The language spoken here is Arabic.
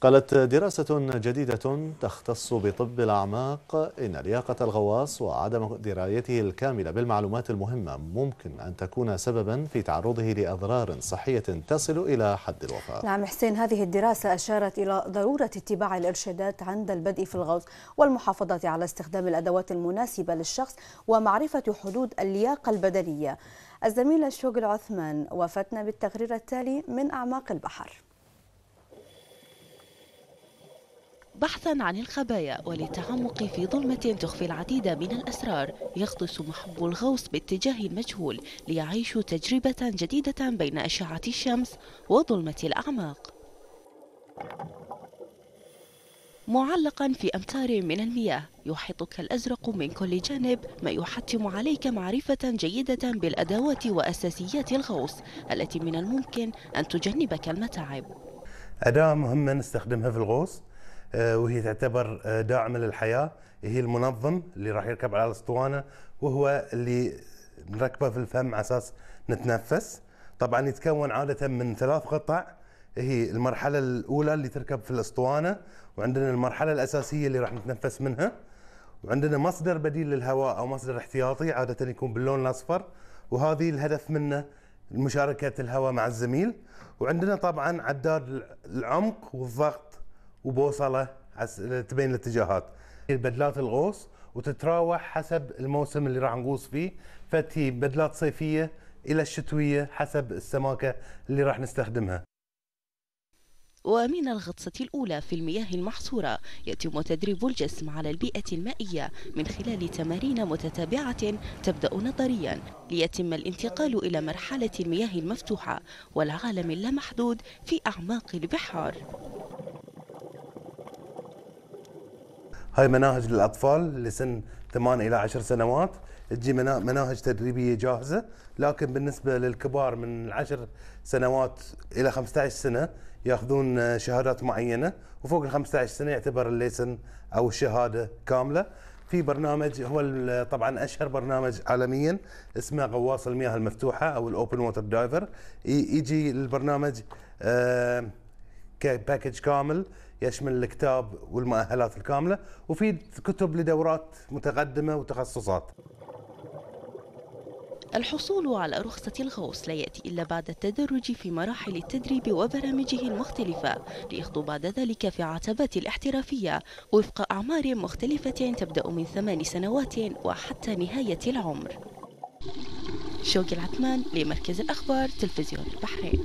قالت دراسة جديدة تختص بطب الأعماق إن لياقة الغواص وعدم درايته الكاملة بالمعلومات المهمة ممكن أن تكون سببا في تعرضه لأضرار صحية تصل إلى حد الوفاة نعم حسين هذه الدراسة أشارت إلى ضرورة اتباع الإرشادات عند البدء في الغوص والمحافظة على استخدام الأدوات المناسبة للشخص ومعرفة حدود اللياقة البدنية الزميلة شوق العثمان وفتنا بالتقرير التالي من أعماق البحر بحثا عن الخبايا وللتعمق في ظلمة تخفي العديد من الأسرار يغطس محب الغوص باتجاه مجهول ليعيشوا تجربة جديدة بين أشعة الشمس وظلمة الأعماق معلقا في أمتار من المياه يحيطك الأزرق من كل جانب ما يحتم عليك معرفة جيدة بالأدوات وأساسيات الغوص التي من الممكن أن تجنبك المتاعب أداة مهمة نستخدمها في الغوص آه، وهي تعتبر آه، داعمة للحياة هي المنظم اللي راح يركب على الاسطوانة وهو اللي نركبه في الفم على أساس نتنفس طبعا يتكون عادة من ثلاث قطع هي المرحلة الأولى اللي تركب في الأسطوانة وعندنا المرحلة الأساسية اللي راح نتنفس منها وعندنا مصدر بديل للهواء أو مصدر احتياطي عادة يكون باللون الأصفر وهذه الهدف منه مشاركة الهواء مع الزميل وعندنا طبعا عداد العمق والضغط وبوصله تبين الاتجاهات بدلات الغوص وتتراوح حسب الموسم اللي راح نغوص فيه فتي بدلات صيفيه الى الشتويه حسب السماكه اللي راح نستخدمها ومن الغطسة الأولى في المياه المحصورة يتم تدريب الجسم على البيئة المائية من خلال تمارين متتابعة تبدأ نظريا ليتم الانتقال إلى مرحلة المياه المفتوحة والعالم اللامحدود في أعماق البحار هاي مناهج للاطفال لسن 8 الى 10 سنوات تجي مناهج تدريبيه جاهزه لكن بالنسبه للكبار من 10 سنوات الى 15 سنه ياخذون آه، شهادات معينه وفوق ال 15 سنه يعتبر الليسن او الشهاده كامله في برنامج هو طبعا اشهر برنامج عالميا اسمه غواص المياه المفتوحه او الاوبن ووتر دايفر يجي البرنامج آه، كباكج كامل يشمل الكتاب والمؤهلات الكامله وفي كتب لدورات متقدمه وتخصصات الحصول على رخصة الغوص لا يأتي إلا بعد التدرج في مراحل التدريب وبرامجه المختلفة ليخطو بعد ذلك في عتبات الاحترافية وفق أعمار مختلفة تبدأ من ثمان سنوات وحتى نهاية العمر شوقي العثمان لمركز الأخبار تلفزيون البحرين